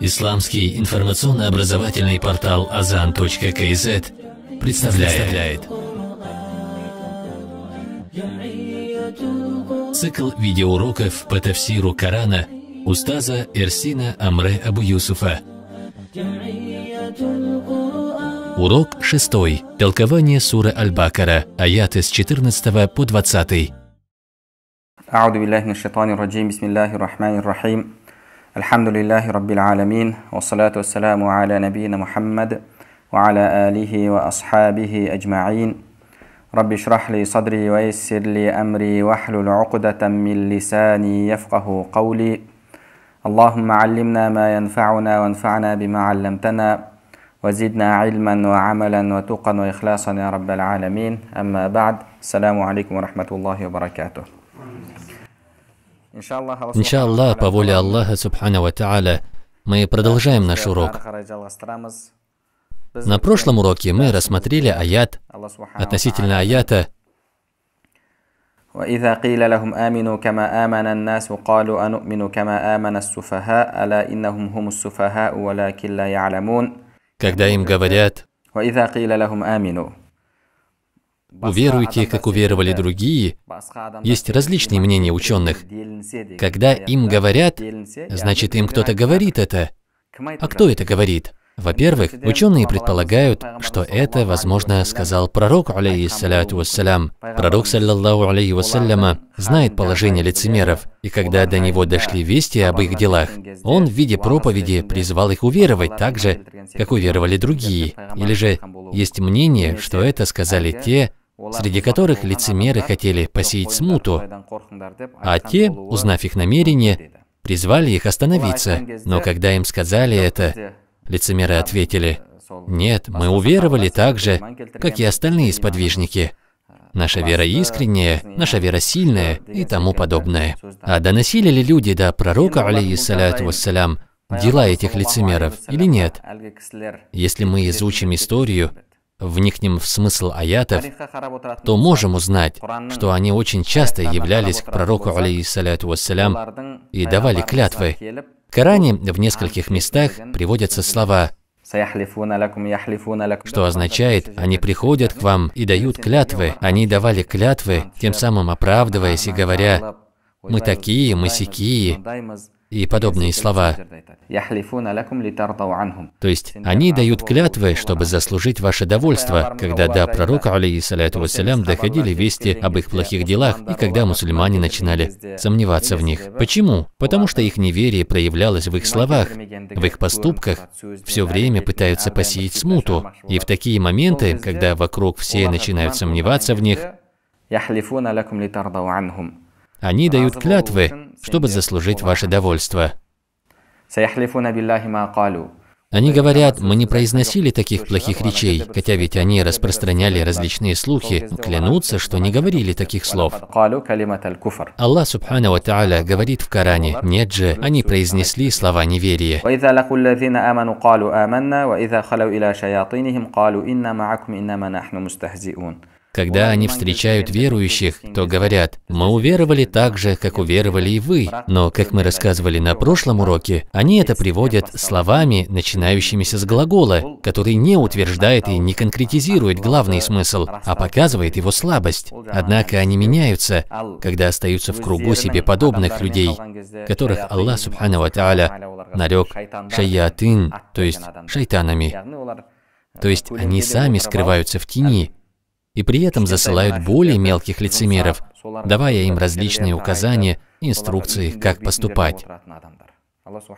Исламский информационно-образовательный портал azan.kz представляет цикл видеоуроков по тафсиру Корана Устаза Эрсина Амре Абу Юсуфа. Урок 6. Толкование суры Аль-Бакара, аяты с 14 по 20. أعوذ بالله من الشيطان الرجيم بسم الله الرحمن الرحيم الحمد لله رب العالمين والصلاة والسلام على نبينا محمد وعلى آله وأصحابه أجمعين رب اشرح لي صدري ويسر لي أمري واحلل عقدة من لساني يفقه قولي اللهم علمنا ما ينفعنا وانفعنا بما علمتنا وزدنا علما وعملا وتقا وإخلاصا يا رب العالمين أما بعد السلام عليكم ورحمة الله وبركاته Иншалла, по воле Аллаха, Субхана Та'аля, мы продолжаем наш урок. На прошлом уроке мы рассмотрели аят относительно аята وإذا قيل لهم آمنوا كما آمن الناس قالوا أنؤمن كما آمن السفهاء ألا إنهم هم السفهاء ولكن لا يعلمون Когда им говорят, وإذا قيل لهم آمنوا уверуйте, как уверовали другие, есть различные мнения ученых. Когда им говорят, значит им кто-то говорит это. А кто это говорит? Во-первых, ученые предполагают, что это, возможно, сказал пророк, алейхиссалату вассалям. Пророк, саллаллаху алейхи вассаляма, знает положение лицемеров, и когда до него дошли вести об их делах, он в виде проповеди призвал их уверовать так же, как уверовали другие. Или же есть мнение, что это сказали те, среди которых лицемеры хотели посеять смуту, а те, узнав их намерение, призвали их остановиться. Но когда им сказали это, лицемеры ответили, «Нет, мы уверовали так же, как и остальные сподвижники. Наша вера искренняя, наша вера сильная и тому подобное». А доносили ли люди до пророка, алейхиссаляту вассалям, дела этих лицемеров или нет? Если мы изучим историю, вникнем в смысл аятов, то можем узнать, что они очень часто являлись к пророку, алейхиссаляту вассалям, и давали клятвы. В Коране в нескольких местах приводятся слова, что означает, они приходят к вам и дают клятвы. Они давали клятвы, тем самым оправдываясь и говоря, мы такие, мы сякие, и подобные слова. То есть они дают клятвы, чтобы заслужить ваше довольство, когда до пророка, алейхиссаляту вассалям, доходили вести об их плохих делах, и когда мусульмане начинали сомневаться в них. Почему? Потому что их неверие проявлялось в их словах, в их поступках, все время пытаются посеять смуту. И в такие моменты, когда вокруг все начинают сомневаться в них, они дают клятвы, чтобы заслужить ваше довольство. Они говорят, мы не произносили таких плохих речей, хотя ведь они распространяли различные слухи, клянутся, что не говорили таких слов. Аллах Субхану Ва Тааля говорит в Коране, нет же, они произнесли слова неверия. Когда они встречают верующих, то говорят, «Мы уверовали так же, как уверовали и вы». Но, как мы рассказывали на прошлом уроке, они это приводят словами, начинающимися с глагола, который не утверждает и не конкретизирует главный смысл, а показывает его слабость. Однако они меняются, когда остаются в кругу себе подобных людей, которых Аллах, Субхану Тааля, нарек шайятын, то есть шайтанами. То есть они сами скрываются в тени, и при этом засылают более мелких лицемеров, давая им различные указания инструкции, как поступать.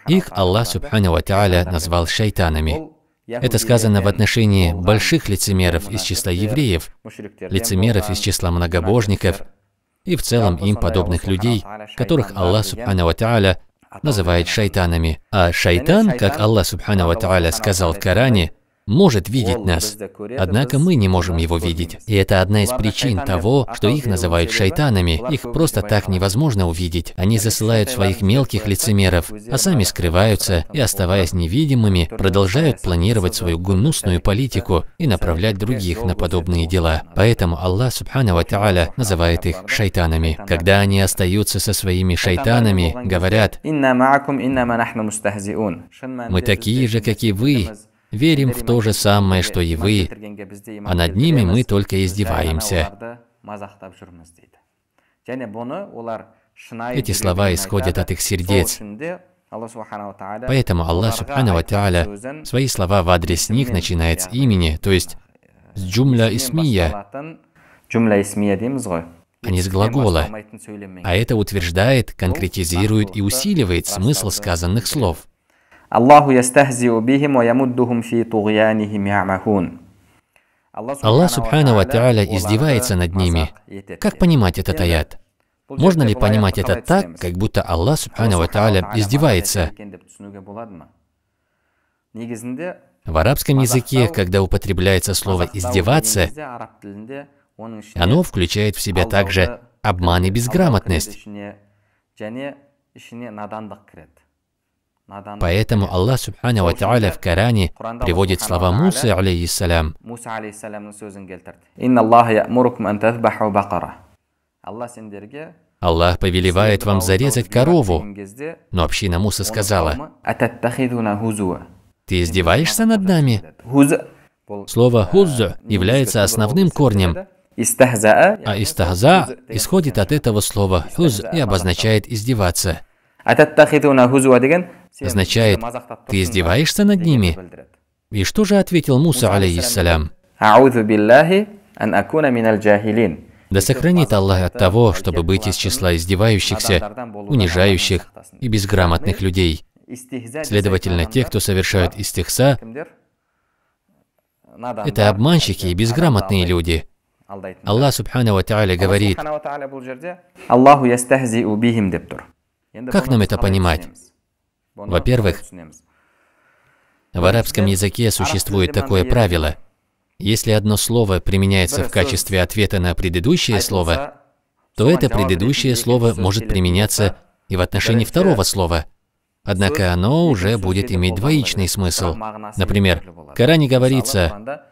Их Аллах Субхану Ва назвал шайтанами. Это сказано в отношении больших лицемеров из числа евреев, лицемеров из числа многобожников и в целом им подобных людей, которых а а Аллах Субхану Ва называет шайтанами. А шайтан, как Аллах Субхану Ва сказал в Коране, может видеть нас, однако мы не можем его видеть. И это одна из причин того, что их называют шайтанами. Их просто так невозможно увидеть. Они засылают своих мелких лицемеров, а сами скрываются и, оставаясь невидимыми, продолжают планировать свою гнусную а политику и направлять других на подобные дела. Поэтому Аллах, Субхану Та'аля, называет их шайтанами. Когда они остаются со своими шайтанами, говорят, «Мы такие же, как и вы, верим в то же самое, что и вы, а над ними мы только издеваемся. Эти слова исходят от их сердец. Поэтому Аллах Субхану Ва свои слова в адрес них начинает с имени, то а, есть с джумля исмия, а не с глагола. А это утверждает, конкретизирует и усиливает смысл сказанных слов. Аллаху ястахзиу бихим ва ямуддухум фи тугьянихим ямахун. Аллах Субхану Ва Та'аля издевается над ними. Как понимать этот аят? Можно ли понимать это так, как будто Аллах Субхану Ва Та'аля издевается? В арабском языке, когда употребляется слово «издеваться», оно включает в себя также обман и безграмотность. Поэтому Аллах Субхану Ва Та'аля в Коране приводит слова Мусы, алейхиссалям. Ну, Аллах повелевает вам зарезать корову. Но община Муса сказала, «Ты издеваешься над нами?» Слово э, «хуззу» ну, является основным корнем, а «истахза» исходит от этого слова «хуз» и обозначает «издеваться» означает «ты издеваешься над ними?» И что же ответил Муса, алейхиссалям? Да сохранит Аллах от того, чтобы быть из числа издевающихся, унижающих и безграмотных людей. Следовательно, те, кто совершают истихса, это обманщики и безграмотные люди. Аллах Субхану Ва Тааля говорит, как нам это понимать? Во-первых, в арабском языке существует такое правило. Если одно слово применяется в качестве ответа на предыдущее слово, то это предыдущее слово может применяться и в отношении второго слова. Однако оно уже будет иметь двоичный смысл. Например, в Коране говорится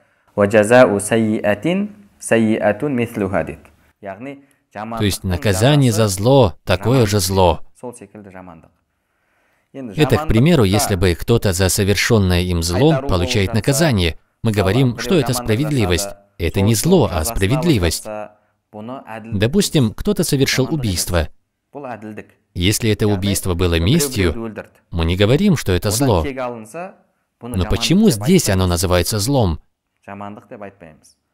то есть наказание за зло – такое же зло. Это, к примеру, если бы кто-то за совершенное им зло получает наказание, мы говорим, что это справедливость. Это не зло, а справедливость. Допустим, кто-то совершил убийство. Если это убийство было местью, мы не говорим, что это зло. Но почему здесь оно называется злом?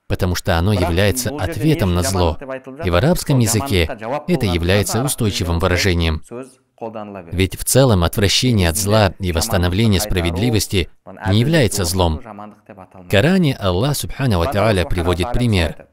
потому что оно является ответом на зло. И в арабском языке это является устойчивым выражением. Ведь в целом отвращение от зла и восстановление справедливости не является злом. В Коране Аллах Субхану Ва приводит пример.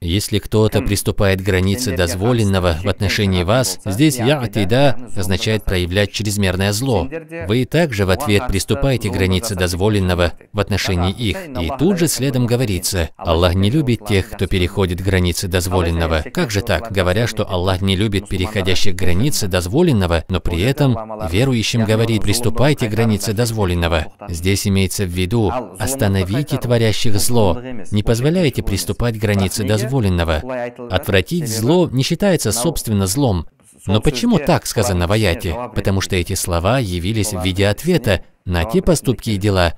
Если кто-то хм. приступает к границе дозволенного в отношении вас, здесь «я'атида» означает проявлять чрезмерное зло. Вы также в ответ приступаете к границе дозволенного в отношении их. И тут же следом говорится, «Аллах не любит тех, кто переходит границы дозволенного». Как же так, говоря, что Аллах не любит переходящих границы дозволенного, но при этом верующим говорит, «Приступайте к границе дозволенного». Здесь имеется в виду, Остановите творящих зло, не позволяйте приступать к границе дозволенного. Отвратить зло не считается собственно злом. Но почему так сказано в аяте? Потому что эти слова явились в виде ответа на те поступки и дела.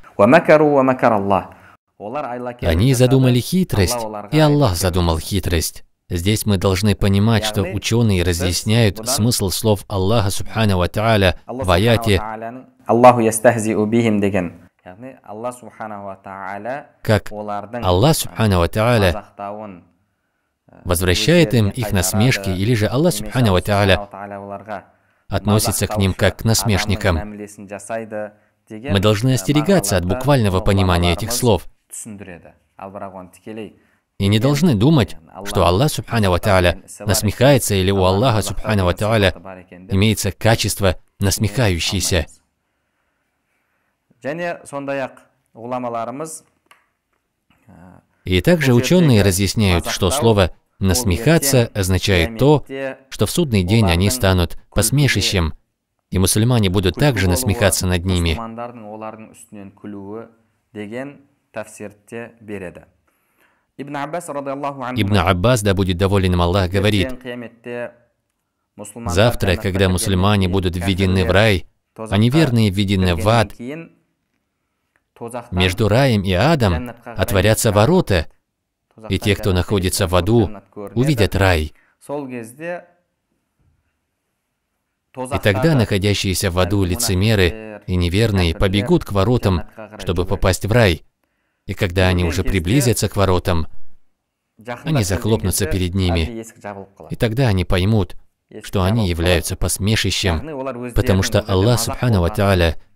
Они задумали хитрость, и Аллах задумал хитрость. Здесь мы должны понимать, что ученые разъясняют смысл слов Аллаха Субхану Ва Тааля в аяте как Аллах Субханава Та'аля возвращает им их насмешки, или же Аллах Субханава Та'аля относится к ним как к насмешникам. Мы должны остерегаться от буквального понимания этих слов. И не должны думать, что Аллах Субханава Та'аля насмехается или у Аллаха Субханава Та'аля имеется качество насмехающийся және и также ученые разъясняют, что слово «насмехаться» означает то, что в судный день они станут посмешищем, и мусульмане будут также насмехаться над ними. Ибн Аббас, да будет доволен им Аллах, говорит, «Завтра, когда мусульмане будут введены в рай, а неверные введены в ад, между раем и адом отворятся ворота, и те, кто находится в аду, увидят рай. И тогда находящиеся в аду лицемеры и неверные побегут к воротам, чтобы попасть в рай. И когда они уже приблизятся к воротам, они захлопнутся перед ними. И тогда они поймут, что они являются посмешищем, потому что Аллах Субхану Ва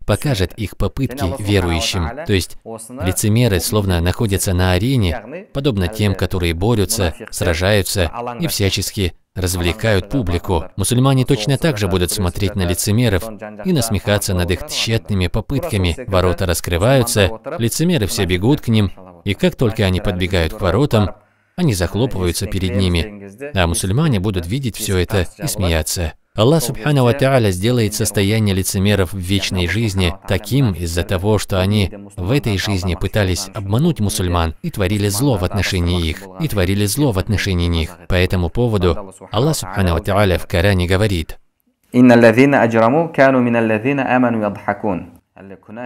покажет их попытки верующим. То есть лицемеры словно находятся на арене, подобно тем, которые борются, сражаются и всячески развлекают публику. Мусульмане точно так же будут смотреть на лицемеров и насмехаться над их тщетными попытками. Ворота раскрываются, лицемеры все бегут к ним, и как только они подбегают к воротам, они захлопываются перед ними, а мусульмане будут видеть все это и смеяться. Аллах Субхану Ва сделает состояние лицемеров в вечной жизни таким из-за того, что они в этой жизни пытались обмануть мусульман и творили зло в отношении их, и творили зло в отношении них. По этому поводу Аллах Субхану Ва в Коране говорит, то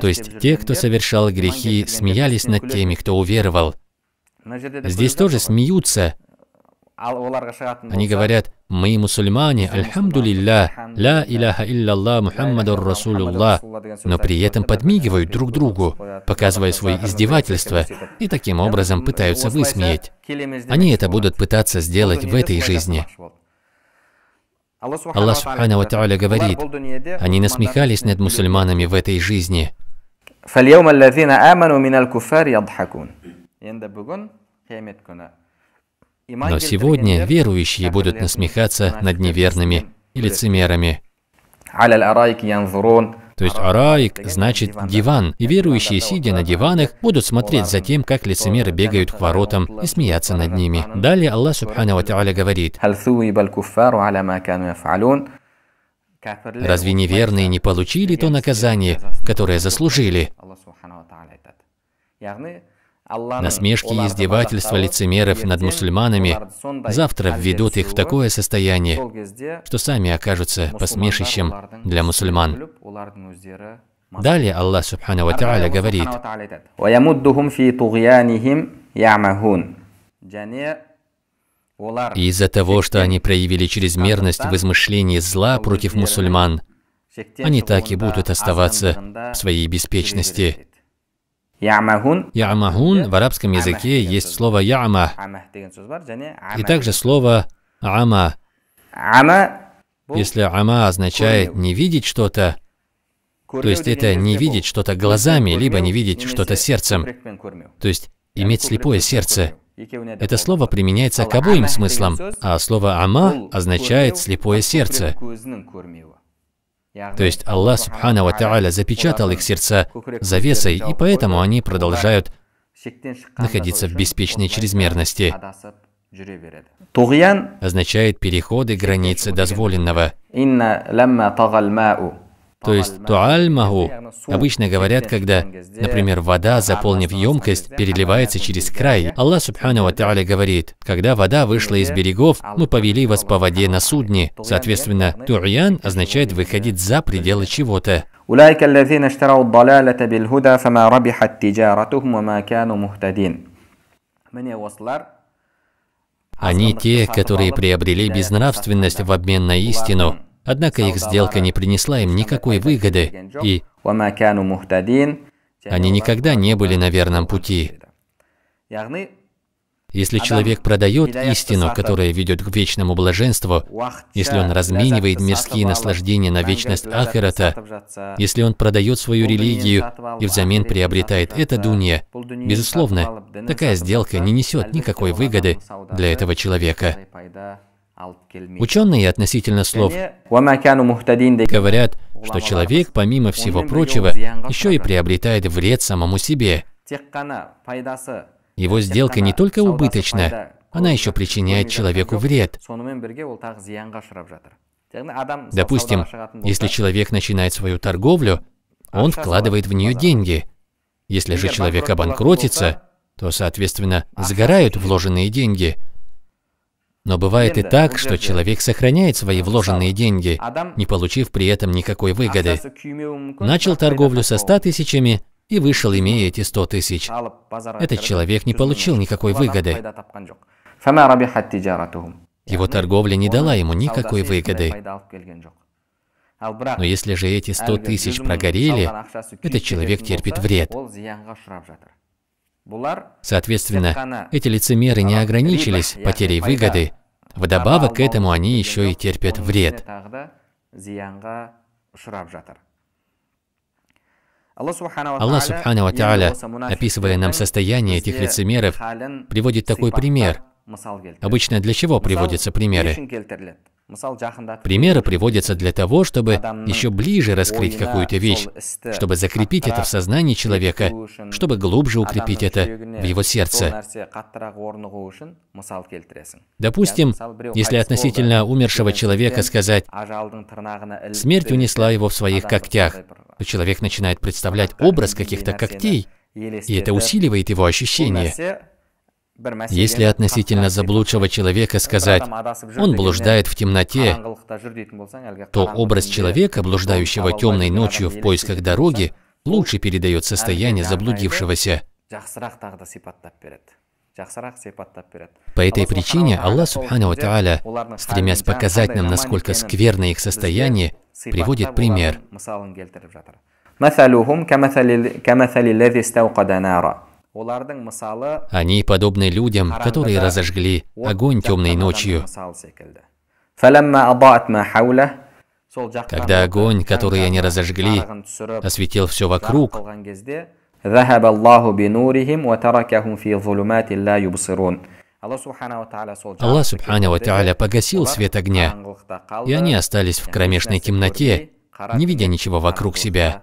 есть те, кто совершал грехи, смеялись над теми, кто уверовал. Здесь тоже смеются, они говорят, мы мусульмане, альхамдулиллах, ля иляха илля мухаммадур расулюллах, но при этом подмигивают друг другу, показывая свои издевательства, и таким образом пытаются высмеять. Они это будут пытаться сделать в этой жизни. Аллах Субхану Тааля говорит, они насмехались над мусульманами в этой жизни. فَالْيَوْمَ الَّذِينَ آمَنُوا مِنَ الْكُفَّارِ يَضْحَكُونَ но сегодня верующие будут насмехаться над неверными и лицемерами. То есть араик значит диван, и верующие, сидя на диванах, будут смотреть за тем, как лицемеры бегают к воротам и смеяться над ними. Далее Аллах Субхану Ва Та'аля говорит, Разве неверные не получили то наказание, которое заслужили? Насмешки и издевательства лицемеров над мусульманами завтра введут их в такое состояние, что сами окажутся посмешищем для мусульман. Далее Аллах Субхану Ва Та'аля говорит, «И из-за того, что они проявили чрезмерность в измышлении зла против мусульман, они так и будут оставаться в своей беспечности». Ямахун. в арабском языке есть слово яма и также слово ама. Если ама означает не видеть что-то, то есть это не видеть что-то глазами, либо не видеть что-то сердцем. То есть э, иметь слепое сердце. Это слово применяется к обоим смыслам, а слово «ама» означает «слепое сердце». То есть Аллах Субхана Ва Та'аля запечатал их сердца завесой, и поэтому они продолжают находиться в беспечной чрезмерности. Тугьян Означает переходы границы дозволенного. То есть туаль-магу обычно говорят, когда, например, вода, заполнив емкость, переливается через край. Аллах Субхану Ва Тааля говорит, когда вода вышла из берегов, мы повели вас по воде на судне. Соответственно, ту'ян означает выходить за пределы чего-то. Они а те, которые приобрели безнравственность в обмен на истину, Однако их сделка не принесла им никакой выгоды, и они никогда не были на верном пути. Если человек продает истину, которая ведет к вечному блаженству, если он разменивает мирские наслаждения на вечность Ахерата, если он продает свою религию и взамен приобретает это дунья, безусловно, такая сделка не несет никакой выгоды для этого человека. Ученые относительно слов говорят, что человек, помимо всего прочего, еще и приобретает вред самому себе. Его сделка не только убыточна, она еще причиняет человеку вред. Допустим, если человек начинает свою торговлю, он вкладывает в нее деньги. Если же человек обанкротится, то, соответственно, сгорают вложенные деньги – но бывает и так, что человек сохраняет свои вложенные деньги, не получив при этом никакой выгоды. Начал торговлю со 100 тысячами и вышел, имея эти 100 тысяч. Этот человек не получил никакой выгоды. Его торговля не дала ему никакой выгоды. Но если же эти 100 тысяч прогорели, этот человек терпит вред. Соответственно, эти лицемеры не ограничились потерей выгоды, вдобавок к этому они еще и терпят вред. Аллах Субхану Ва описывая нам состояние этих лицемеров, приводит такой пример. Обычно для чего приводятся примеры? Примеры приводятся для того, чтобы еще ближе раскрыть какую-то вещь, чтобы закрепить это в сознании человека, чтобы глубже укрепить это в его сердце. Допустим, если относительно умершего человека сказать «смерть унесла его в своих когтях», то человек начинает представлять образ каких-то когтей, и это усиливает его ощущение. Если относительно заблудшего человека сказать, он блуждает в темноте, то образ человека, блуждающего темной ночью в поисках дороги, лучше передает состояние заблудившегося. По этой причине Аллах Субхану Тааля, стремясь показать нам, насколько скверно их состояние, приводит пример. مثلهم كمثل الذي استوقد نارا они подобны людям, которые разожгли огонь темной ночью. Когда огонь, который они разожгли, осветил все вокруг, Аллах Субхану Ва Та'аля погасил свет огня, и они остались в кромешной темноте, не видя ничего вокруг себя.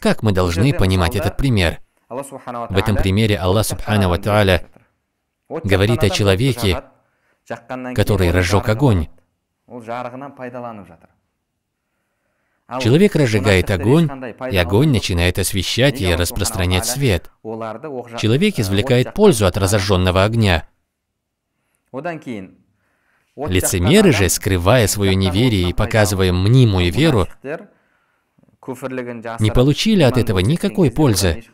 Как мы должны понимать этот пример? В этом примере Аллах Субхану Ва говорит о человеке, который разжег огонь. Человек разжигает огонь, и огонь начинает освещать и распространять свет. Человек извлекает пользу от разожженного огня. Лицемеры же, скрывая свое неверие и показывая мнимую веру, не получили от этого никакой пользы,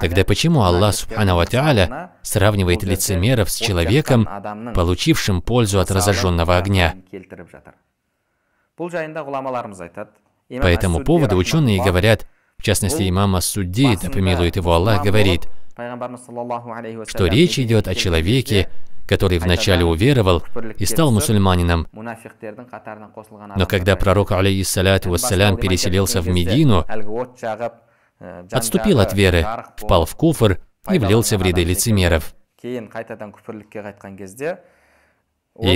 Тогда почему Аллах Субхану Ва сравнивает лицемеров с человеком, получившим пользу от разожженного огня? По этому поводу ученые говорят, в частности имам Ас-Судди, да помилует его Аллах, говорит, что речь идет о человеке, который вначале уверовал и стал мусульманином. Но когда пророк, алейиссалату вассалям, переселился в Медину, отступил от веры, впал в куфр и влился в ряды лицемеров. И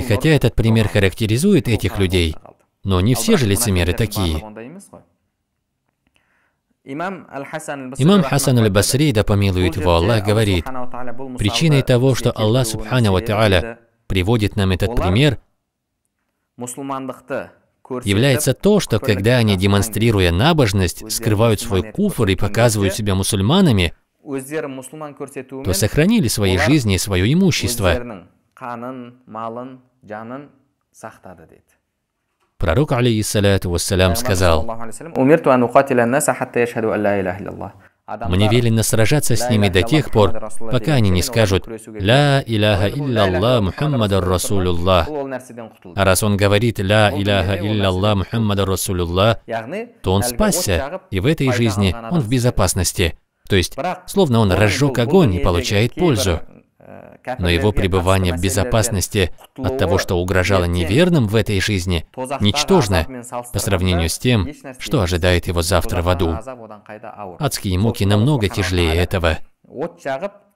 хотя этот пример характеризует этих людей, но не все же лицемеры такие. Имам Хасан аль-Басри, да помилует его Аллах, говорит, причиной того, что Аллах Субхану Ва Тааля приводит нам этот пример, является то, что когда они, демонстрируя набожность, скрывают свой куфр и показывают себя мусульманами, то сохранили свои жизни и свое имущество. Пророк, алейхиссалату вассалям, сказал, «Мне велено сражаться с ними до тех пор, пока они не скажут «Ля иляха илляллах Мухаммадар Расулюллах». А раз он говорит «Ля иляха илляллах Мухаммадар Расулюллах», то он спасся, и в этой жизни он в безопасности. То есть, словно он разжег огонь и получает пользу но его пребывание в безопасности от того, что угрожало неверным в этой жизни, ничтожно по сравнению с тем, что ожидает его завтра в аду. Адские муки намного тяжелее этого.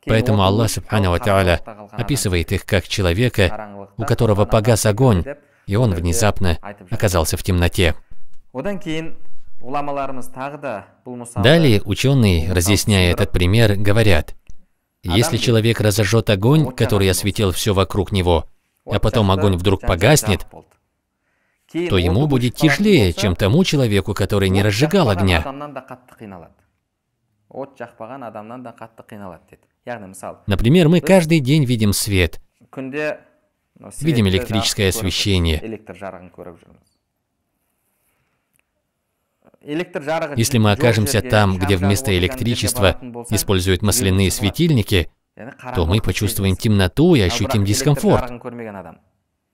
Поэтому Аллах Субхану Тааля описывает их как человека, у которого погас огонь, и он внезапно оказался в темноте. Далее ученые, разъясняя этот пример, говорят, если человек разожжет огонь, который осветил все вокруг него, а потом огонь вдруг погаснет, то ему будет тяжелее, чем тому человеку, который не разжигал огня. Например, мы каждый день видим свет, видим электрическое освещение. Если мы окажемся там, где вместо электричества используют масляные светильники, то мы почувствуем темноту и ощутим дискомфорт.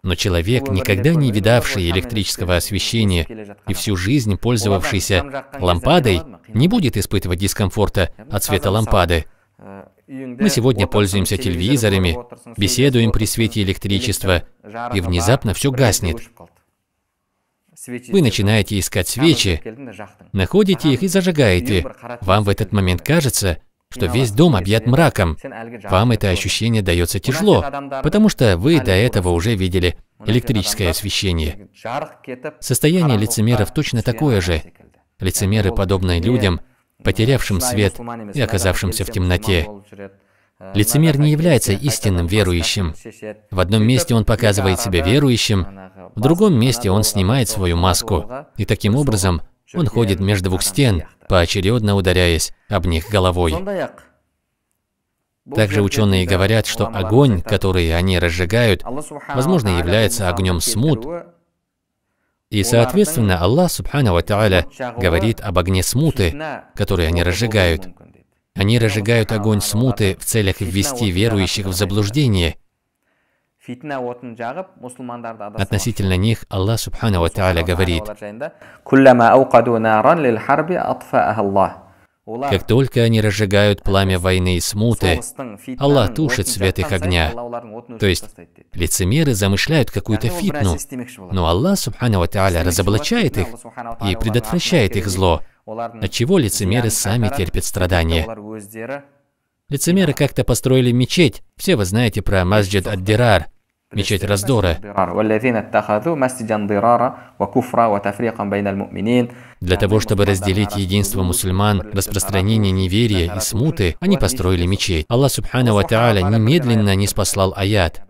Но человек, никогда не видавший электрического освещения и всю жизнь пользовавшийся лампадой, не будет испытывать дискомфорта от света лампады. Э, мы сегодня пользуемся телевизорами, беседуем при свете электричества, и внезапно все гаснет. Вы начинаете искать свечи, находите их и зажигаете. Вам в этот момент кажется, что весь дом объят мраком. Вам это ощущение дается тяжело, потому что вы до этого уже видели электрическое освещение. Состояние лицемеров точно такое же. Лицемеры подобны людям, потерявшим свет и оказавшимся в темноте. Лицемер не является истинным верующим. В одном месте он показывает себя верующим, в другом месте он снимает свою маску, и таким образом он ходит между двух стен, поочередно ударяясь об них головой. Также ученые говорят, что огонь, который они разжигают, возможно, является огнем смут, и, соответственно, Аллах, Субхану говорит об огне смуты, который они разжигают. Они разжигают огонь смуты в целях ввести верующих в заблуждение. Относительно них Аллах Субхану Ва Тааля говорит, как только они разжигают пламя войны и смуты, Аллах тушит свет их огня. То есть лицемеры замышляют какую-то фитну, но Аллах Субхану Ва Тааля разоблачает их и предотвращает их зло. Отчего а лицемеры сами терпят страдания? Лицемеры как-то построили мечеть. Все вы знаете про Масджид Ад-Дирар, мечеть раздора. Для того, чтобы разделить единство мусульман, распространение неверия и смуты, они построили мечеть. Аллах Субхану Ва Тааля немедленно не спаслал аят.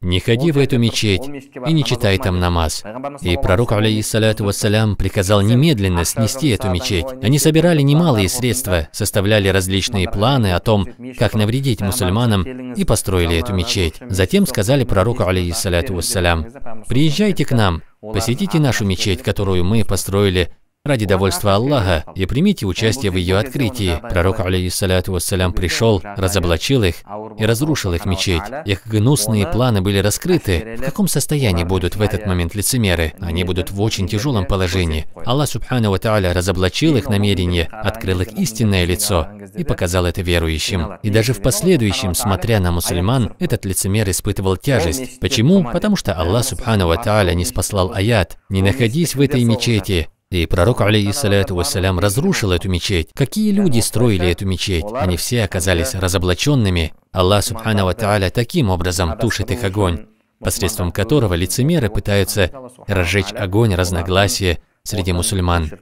Не ходи в эту мечеть и не читай там намаз. И пророк, алейхиссалату вассалям, приказал немедленно снести эту мечеть. Они собирали немалые средства, составляли различные планы о том, как навредить мусульманам, и построили эту мечеть. Затем сказали пророку, алейхиссалату вассалям, «Приезжайте к нам, посетите нашу мечеть, которую мы построили ради довольства Аллаха и примите участие в ее открытии. Пророк, алейхиссалату вассалям, пришел, разоблачил их и разрушил их мечеть. Их гнусные планы были раскрыты. В каком состоянии будут в этот момент лицемеры? Они будут в очень тяжелом положении. Аллах, субхану ва разоблачил их намерение, открыл их истинное лицо и показал это верующим. И даже в последующем, смотря на мусульман, этот лицемер испытывал тяжесть. Почему? Потому что Аллах, субхану ва не спаслал аят. «Не находись в этой мечети, и пророк, алейхиссалату вассалям, разрушил эту мечеть. Какие люди строили эту мечеть? Они все оказались разоблаченными. Аллах, субхану ва та'аля, таким образом тушит их огонь, посредством которого лицемеры пытаются разжечь огонь разногласия среди мусульман. И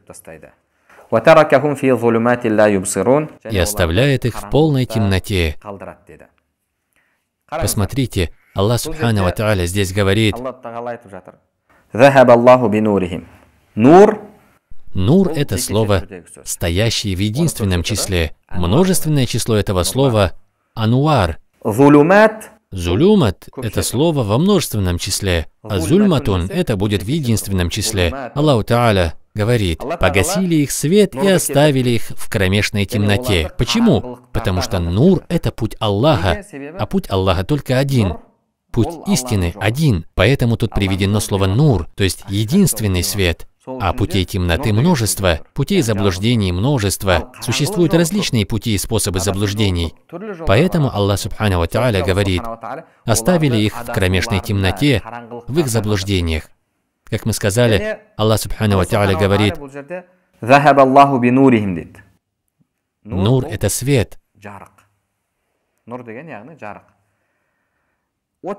оставляет их в полной темноте. Посмотрите, Аллах, субхану ва та'аля, здесь говорит, «Нур Нур ну, – это слово, стоящее в единственном числе. Множественное число этого слова – ну, ануар. Зулюмат – это слово во множественном числе, а зульматун – это будет в единственном числе. Аллаху Тааля говорит, «Погасили их свет и ну, оставили их в кромешной темноте». Почему? Потому что Нур – это путь Аллаха, а путь Аллаха только один – путь истины один, поэтому тут приведено слово «нур», то есть а единственный свет. А путей темноты множество, путей заблуждений множество, существуют различные пути и способы заблуждений. Поэтому Аллах Субхану Ва Тааля говорит, оставили их в кромешной темноте, в их заблуждениях. Как мы сказали, Аллах Субхану Ва Тааля говорит, Нур – это свет.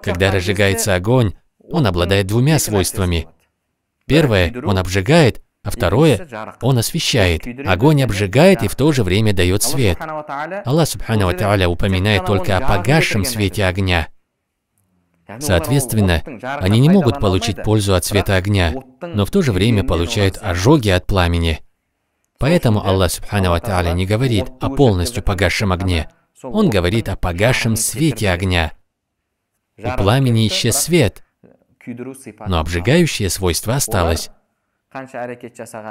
Когда разжигается огонь, он обладает двумя свойствами – Первое, он обжигает, а второе, он освещает. Огонь обжигает и в то же время дает свет. Аллах Субхану Тааля упоминает только о погасшем свете огня. Соответственно, они не могут получить пользу от света огня, но в то же время получают ожоги от пламени. Поэтому Аллах Субхану Тааля не говорит о полностью погасшем огне. Он говорит о погасшем свете огня. У пламени исчез свет, но обжигающее свойство осталось.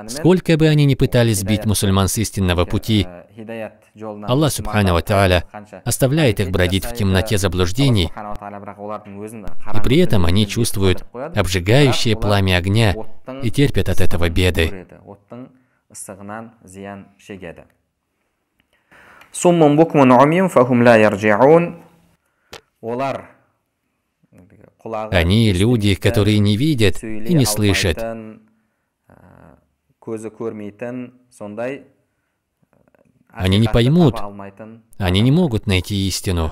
Сколько бы они ни пытались сбить мусульман с истинного пути, э, Аллах Субханава Тааля оставляет их бродить в темноте э, заблуждений, и при этом они чувствуют обжигающее пламя огня и терпят от этого беды. Суммун букмун умим фахум ла ярджиун. Олар они люди, которые не видят и не слышат. Они e, e, не поймут, они не могут найти истину.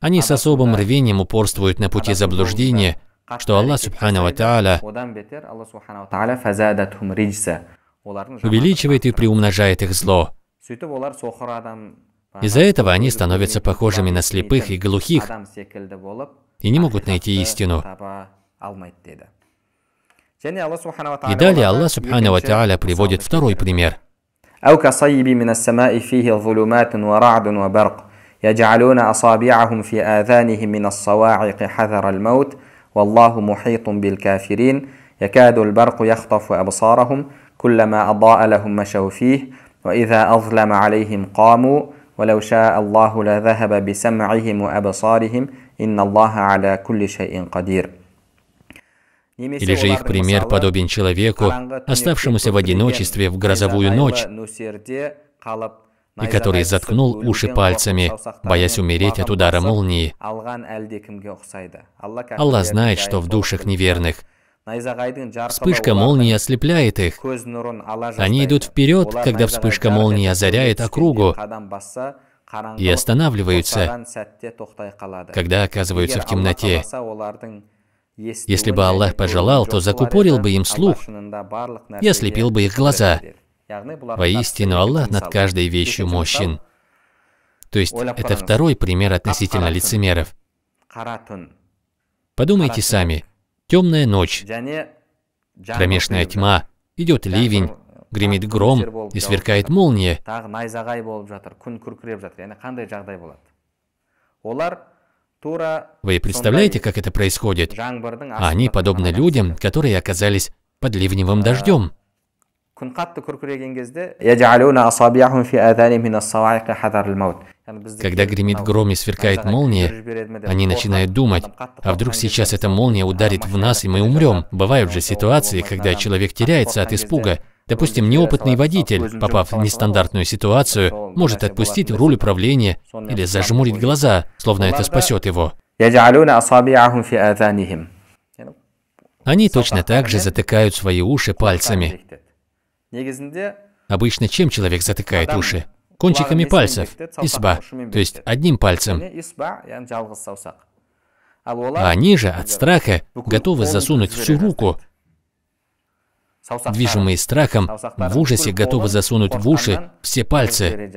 Они с особым рвением упорствуют на пути заблуждения, что Аллах Субхану Тааля увеличивает и приумножает их зло. Из-за этого они становятся похожими на слепых и глухих и не могут найти истину. И далее Аллах Субхану Ва приводит второй пример. يجعلون أصابعهم في آذانهم من الصواعق حذر الموت والله محيط بالكافرين يكاد البرق يخطف أبصارهم كلما أضاء لهم مشوا فيه وإذا أظلم عليهم قاموا ولو شاء الله لذهب بسمعهم وأبصارهم إن الله على كل شيء قدير Или же их пример подобен человеку, оставшемуся в одиночестве в грозовую ночь, и который заткнул уши пальцами, боясь умереть от удара молнии. Аллах знает, что в душах неверных, Вспышка молнии ослепляет их. Они идут вперед, когда вспышка молнии озаряет округу и останавливаются, когда оказываются в темноте. Если бы Аллах пожелал, то закупорил бы им слух и ослепил бы их глаза. Воистину, Аллах над каждой вещью мощен. То есть, это второй пример относительно лицемеров. Подумайте сами. Темная ночь, кромешная тьма, идет ливень, гремит гром и сверкает молния. Вы представляете, как это происходит? А они подобны людям, которые оказались под ливневым дождем kun qattiq kurkuragan когда гремит гром и сверкает молния, они начинают думать, а вдруг сейчас эта молния ударит в нас, и мы умрем. Бывают же ситуации, когда человек теряется от испуга. Допустим, неопытный водитель, попав в нестандартную ситуацию, может отпустить руль управления или зажмурить глаза, словно это спасет его. Они точно так же затыкают свои уши пальцами. Обычно чем человек затыкает уши? Кончиками пальцев, исба, то есть одним пальцем. А они же от страха готовы засунуть всю руку, движимые страхом, в ужасе готовы засунуть в уши все пальцы.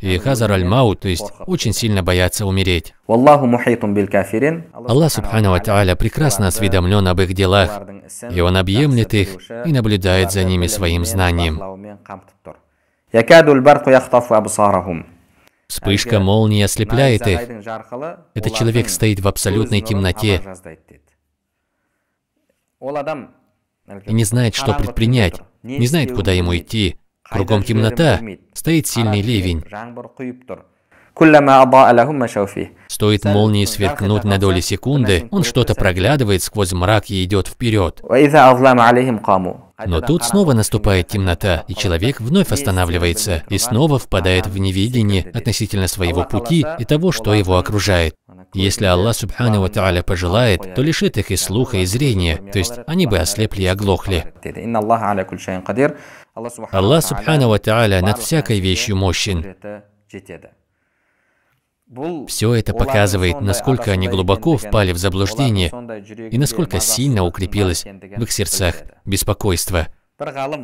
И хазар аль-маут, то есть очень сильно боятся умереть. Аллах Субхану Тааля прекрасно осведомлен об их делах, и Он объемлет их и наблюдает за ними своим знанием. Вспышка молнии ослепляет их. Этот человек стоит в абсолютной темноте и не знает, что предпринять, не знает, куда ему идти, Кругом темнота, стоит сильный ливень. Стоит молнии сверкнуть на доли секунды, он что-то проглядывает сквозь мрак и идет вперед. Но тут снова наступает темнота, и человек вновь останавливается и снова впадает в невидение относительно своего пути и того, что его окружает. Если Аллах Субхану Ва Тааля пожелает, то лишит их и слуха, и зрения, то есть они бы ослепли и оглохли. Аллах Субхану Ва Тааля над всякой вещью мощен. Все это показывает, насколько они глубоко впали в заблуждение и насколько сильно укрепилось в их сердцах беспокойство.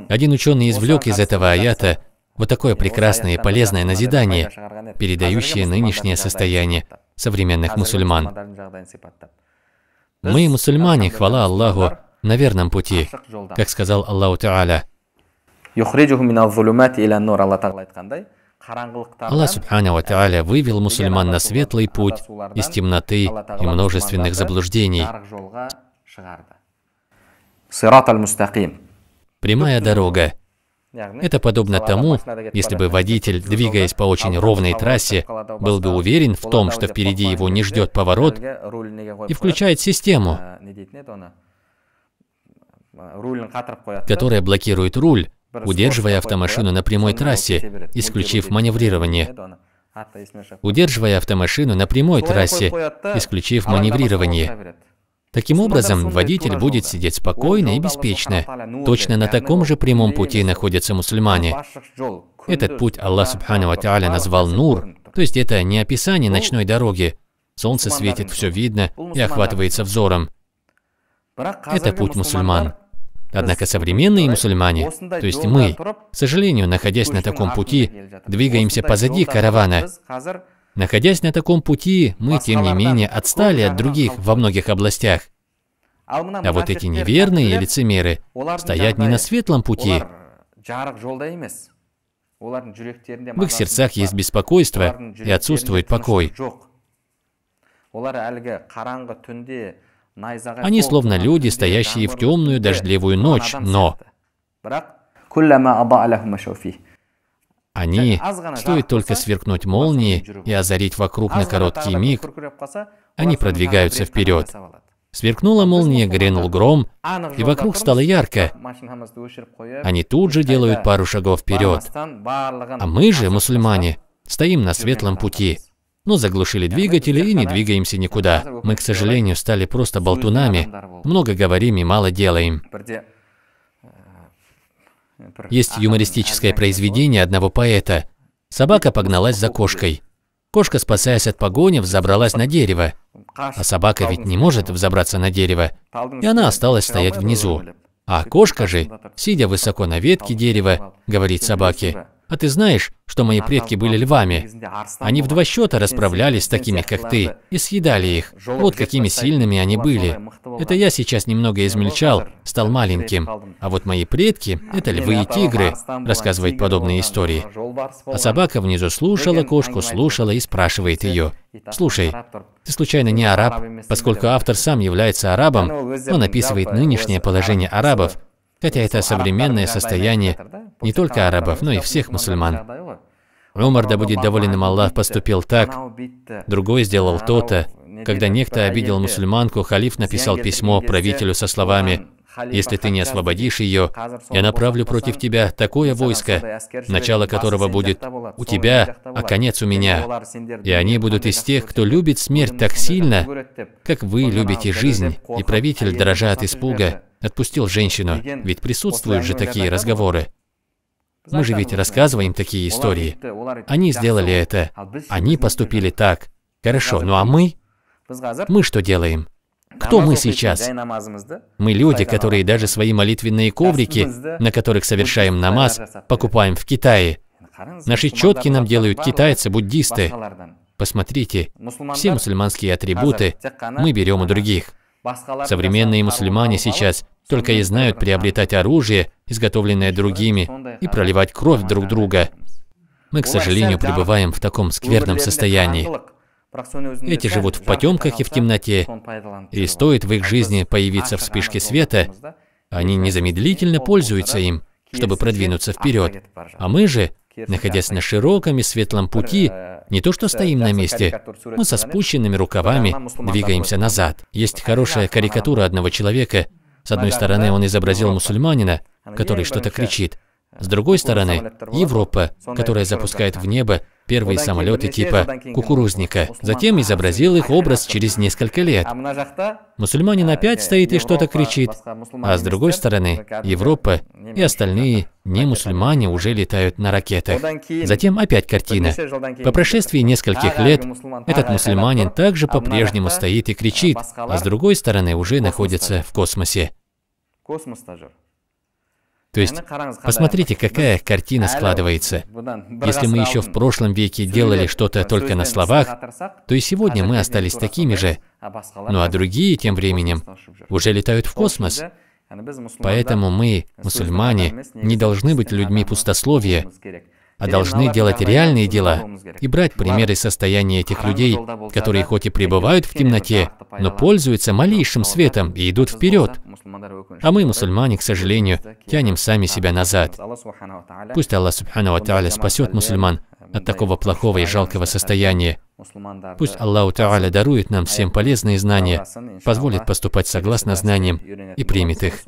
Один ученый извлек из этого аята вот такое прекрасное и полезное назидание, передающее нынешнее состояние современных мусульман. Мы, мусульмане, хвала Аллаху, на верном пути, как сказал Аллаху Та'аля. Аллах Субхану Тааля вывел мусульман на светлый путь из темноты и множественных заблуждений. Прямая дорога. Это подобно тому, если бы водитель, двигаясь по очень ровной трассе, был бы уверен в том, что впереди его не ждет поворот, и включает систему, а, а, которая блокирует руль, а, удерживая автомашину на прямой трассе, а, исключив а маневрирование. Удерживая автомашину на прямой трассе, исключив маневрирование. Таким образом, водитель будет сидеть спокойно и беспечно. Ну, Точно на таком же прямом пути находятся мусульмане. Этот путь Аллах Субхану Тааля назвал Нур, то есть это не описание ну, ночной дороги. Солнце светит, все видно и охватывается взором. Это путь мусульман. Однако современные мусульмане, то есть мы, к сожалению, находясь на таком пути, двигаемся позади каравана. Находясь на таком пути, мы, тем не менее, отстали от других во многих областях. А вот эти неверные лицемеры стоят не на светлом пути. В их сердцах есть беспокойство и отсутствует покой. Они словно люди, стоящие в темную дождливую ночь, но они, стоит только сверкнуть молнии и озарить вокруг на короткий миг, они продвигаются вперед. Сверкнула молния, грянул гром, и вокруг стало ярко. Они тут же делают пару шагов вперед. А мы же, мусульмане, стоим на светлом пути но заглушили двигатели и не двигаемся никуда. Мы, к сожалению, стали просто болтунами, много говорим и мало делаем. Есть юмористическое произведение одного поэта. Собака погналась за кошкой. Кошка, спасаясь от погони, взобралась на дерево. А собака ведь не может взобраться на дерево. И она осталась стоять внизу. А кошка же, сидя высоко на ветке дерева, говорит собаке, а ты знаешь, что мои предки были львами? Они в два счета расправлялись с такими, как ты, и съедали их. Вот какими сильными они были. Это я сейчас немного измельчал, стал маленьким. А вот мои предки – это львы и тигры, рассказывает подобные истории. А собака внизу слушала кошку, слушала и спрашивает ее. Слушай, ты случайно не араб? Поскольку автор сам является арабом, ну, он описывает нынешнее положение арабов, Хотя это современное состояние не только арабов, но и всех мусульман. Умар, да будет доволен им Аллах, поступил так, другой сделал то-то. Когда некто обидел мусульманку, халиф написал письмо правителю со словами если ты не освободишь ее, я направлю против тебя такое войско, начало которого будет у тебя, а конец у меня. И они будут из тех, кто любит смерть так сильно, как вы любите жизнь. И правитель, дрожа от испуга, отпустил женщину, ведь присутствуют же такие разговоры. Мы же ведь рассказываем такие истории. Они сделали это, они поступили так. Хорошо, ну а мы? Мы что делаем? Кто мы сейчас? Мы люди, которые даже свои молитвенные коврики, на которых совершаем намаз, покупаем в Китае. Наши четки нам делают китайцы, буддисты. Посмотрите, все мусульманские атрибуты мы берем у других. Современные мусульмане сейчас только и знают приобретать оружие, изготовленное другими, и проливать кровь друг друга. Мы, к сожалению, пребываем в таком скверном состоянии. Эти живут в потемках и в темноте, и стоит в их жизни появиться вспышки света, они незамедлительно пользуются им, чтобы продвинуться вперед. А мы же, находясь на широком и светлом пути, э, не то что стоим на месте, мы со спущенными рукавами двигаемся назад. Есть хорошая карикатура одного человека. С одной стороны, он изобразил мусульманина, а который что-то кричит. С другой стороны, Европа, которая запускает в небо первые самолеты типа кукурузника. Затем изобразил их образ через несколько лет. А мусульманин а, опять э, стоит и что-то кричит, а с другой стороны, Европа и остальные не мусульмане уже летают на ракетах. Затем опять картина. По прошествии нескольких а, лет этот мусульманин также по-прежнему стоит и кричит, а с другой стороны уже находится в космосе. То есть, посмотрите, какая картина складывается. Если мы еще в прошлом веке делали что-то только на словах, то и сегодня мы остались такими же. А ну а другие, тем временем, уже летают в космос. Поэтому мы, мусульмане, не должны быть людьми пустословия а должны делать реальные дела и брать примеры состояния этих людей, которые хоть и пребывают в темноте, но пользуются малейшим светом и идут вперед. А мы, мусульмане, к сожалению, тянем сами себя назад. Пусть Аллах Субхану Ва спасет мусульман от такого плохого и жалкого состояния. Пусть Аллаху Та'аля дарует нам всем полезные знания, позволит поступать согласно знаниям и примет их.